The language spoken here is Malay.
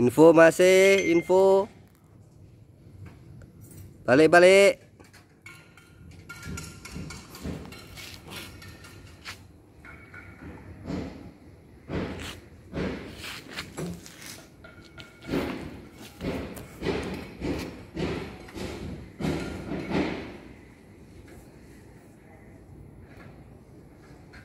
Info masih info. Balik-balik.